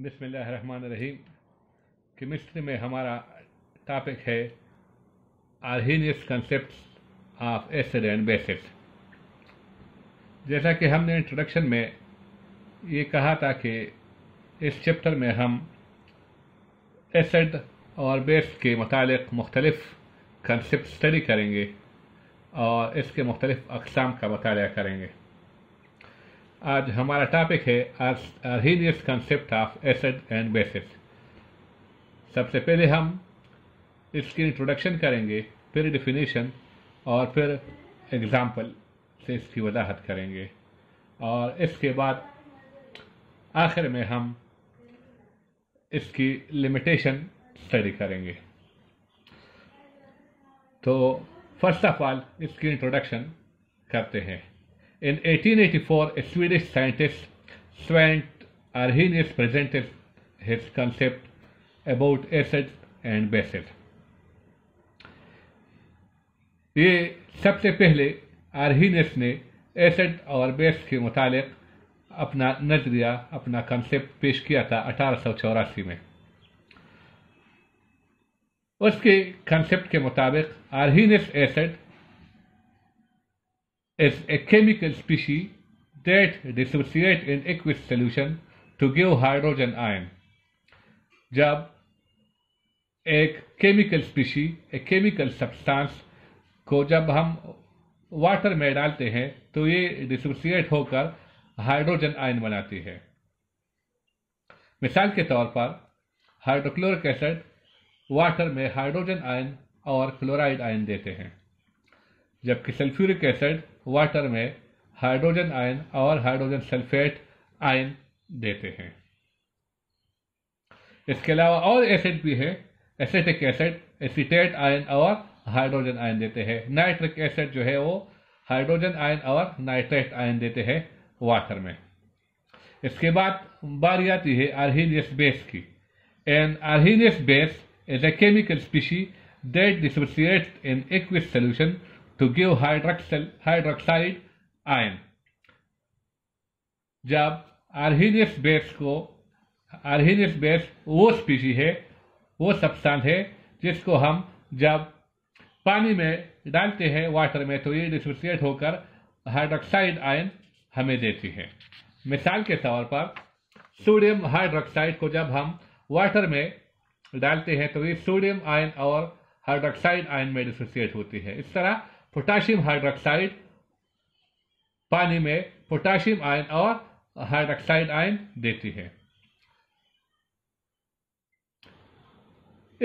बिसमीम केमिस्ट्री में हमारा टॉपिक है Arrhenius concept of acid and bases जैसा कि हमने इंट्रोडक्शन में ये कहा था कि इस चैप्टर में हम एसिड और बेस के मतलब मुख्तलिफ कंसेप्ट स्टडी करेंगे और इसके मुख्तलिफ अकसाम का मतलब करेंगे आज हमारा टॉपिक है Arrhenius concept of acid and bases सबसे पहले हम इसकी इंट्रोडक्शन करेंगे फिर डिफिनीशन और फिर एग्जाम्पल से इसकी वजाहत करेंगे और इसके बाद आखिर में हम इसकी लिमिटेशन स्टडी करेंगे तो फर्स्ट ऑफ ऑल इसकी इंट्रोडक्शन करते हैं In 1884, a Swedish scientist, Svante Arrhenius, presented his concept about acids and bases. ये सबसे पहले आर्हीनेस ने एसिड और बेस के मुतालिक अपना नजरिया अपना कंसेप्ट पेश किया था अठारह में उसके कंसेप्ट के मुताबिक Arrhenius acid is a chemical species that dissociates in aqueous solution to give hydrogen ion. जब एक केमिकल स्पीशी एक केमिकल सब्सटेंस को जब हम वाटर में डालते हैं तो ये डिसोसिएट होकर हाइड्रोजन आयन बनाती है मिसाल के तौर पर हाइड्रोक्लोरिक एसिड वाटर में हाइड्रोजन आयन और क्लोराइड आयन देते हैं जबकि सल्फ्यूरिक एसिड वाटर में हाइड्रोजन आयन और हाइड्रोजन सल्फेट आयन देते हैं इसके अलावा और एसिड भी है एसिटिक एसिड एसिटेट आयन और हाइड्रोजन आयन देते हैं नाइट्रिक एसिड जो है वो हाइड्रोजन आयन और नाइट्रेट आयन देते हैं वाटर में इसके बाद बारी आती है आर्नियस बेस की an Arrhenius base is a chemical species that dissociate in aqueous solution to give hydroxyl hydroxide ion जब आर्जिनियस बेस को आर्जिनियस बेस वो स्पीसी है वो सब्सटेंस है जिसको हम जब पानी में डालते हैं वाटर में तो ये डिसोसिएट होकर हाइड्रोक्साइड आयन हमें देती है मिसाल के तौर पर सोडियम हाइड्रोक्साइड को जब हम वाटर में डालते हैं तो ये सोडियम आयन और हाइड्रोक्साइड आयन में डिसोसिएट होती है इस तरह पोटासियम हाइड्रोक्साइड पानी में पोटाशियम आयन और हाइड्रोक्साइड आयन देती है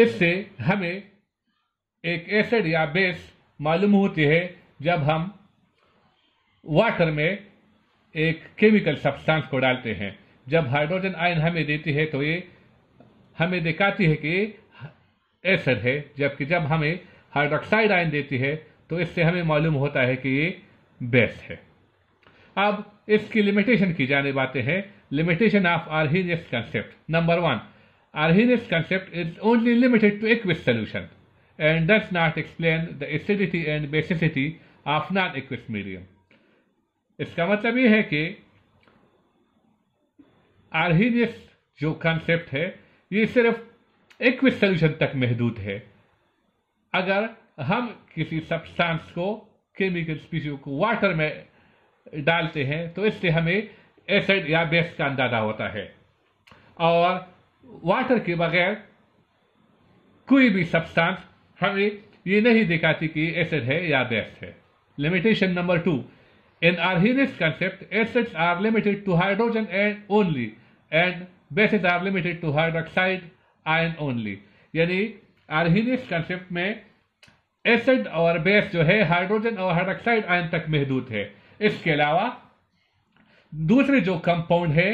इससे हमें एक एसिड या बेस मालूम होती है जब हम वाटर में एक केमिकल सब्सटेंस को डालते हैं जब हाइड्रोजन आयन हमें देती है तो ये हमें दिखाती है कि एसिड है जबकि जब हमें हाइड्रोक्साइड आयन देती है तो इससे हमें मालूम होता है कि ये बेस्ट है अब इसकी लिमिटेशन की जाने बातें हैं limitation of Arrhenius concept number one Arrhenius concept is only limited to aqueous solution and does not explain the acidity and basicity of non aqueous medium इसका मतलब ये है कि आर्नियस जो कंसेप्ट है ये सिर्फ एक सोल्यूशन तक महदूद है अगर हम किसी सब्सटेंस को केमिकल स्पीसी को वाटर में डालते हैं तो इससे हमें एसिड या बेस का अंदाजा होता है और वाटर के बगैर कोई भी सब्सटेंस हमें ये नहीं दिखाती कि एसिड है या बेस है limitation number two in Arrhenius concept acids are limited to hydrogen and only and bases are limited to hydroxide ion only यानी आरहीनिस कंसेप्ट में एसिड और बेस जो है हाइड्रोजन और हाइड्रोक्साइड आयन तक महदूद है इसके अलावा दूसरे जो कंपाउंड है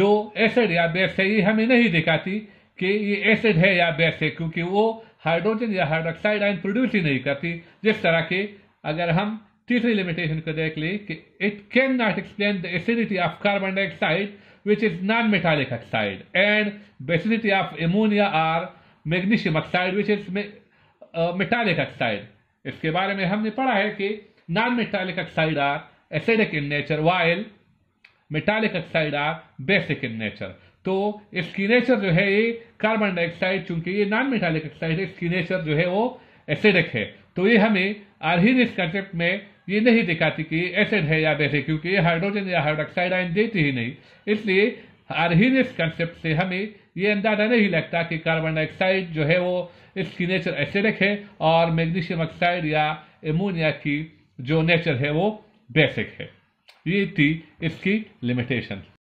जो एसिड या बेस है ये हमें नहीं दिखाती कि ये एसिड है या बेस है क्योंकि वो हाइड्रोजन या हाइड्रोक्साइड आयन प्रोड्यूस ही नहीं करती जिस तरह के अगर हम तीसरी लिमिटेशन को देख लें कि it can not explain the acidity of carbon dioxide which is non metallic oxide and basicity of ammonia or magnesium oxide which is metallic oxide इसके बारे में हमने पढ़ा है कि non metallic oxide are acidic in nature while metallic oxide are basic in nature तो इसकी nature जो है ये कार्बन डाइऑक्साइड चूंकि ये नॉन मेटालिक ऑक्साइड है इसकी नेचर जो है वो एसिडिक है तो ये हमें इस कंसेप्ट में ये नहीं दिखाती कि एसिड है या बेसिक क्योंकि ये हाइड्रोजन या हाइड्रोक्साइड आयन देती ही नहीं इसलिए इस कंसेप्ट से हमें ये अंदाजा नहीं लगता कि कार्बन डाइऑक्साइड जो है वो इसकी नेचर एसिडिक है और मैग्नीशियम ऑक्साइड या एमोनिया की जो नेचर है वो बेसिक है ये थी इसकी लिमिटेशन